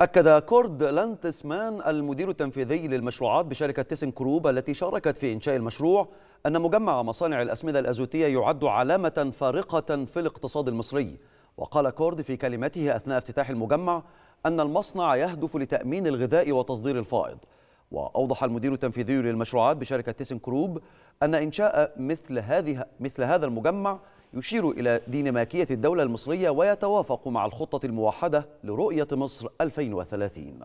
أكد كورد لانتسمان المدير التنفيذي للمشروعات بشركة تيسن كروب التي شاركت في إنشاء المشروع أن مجمع مصانع الأسمدة الأزوتية يعد علامة فارقة في الاقتصاد المصري وقال كورد في كلمته أثناء افتتاح المجمع أن المصنع يهدف لتأمين الغذاء وتصدير الفائض وأوضح المدير التنفيذي للمشروعات بشركة تيسن كروب أن إنشاء مثل, هذه مثل هذا المجمع يشير إلى ديناميكية الدولة المصرية ويتوافق مع الخطة الموحدة لرؤية مصر 2030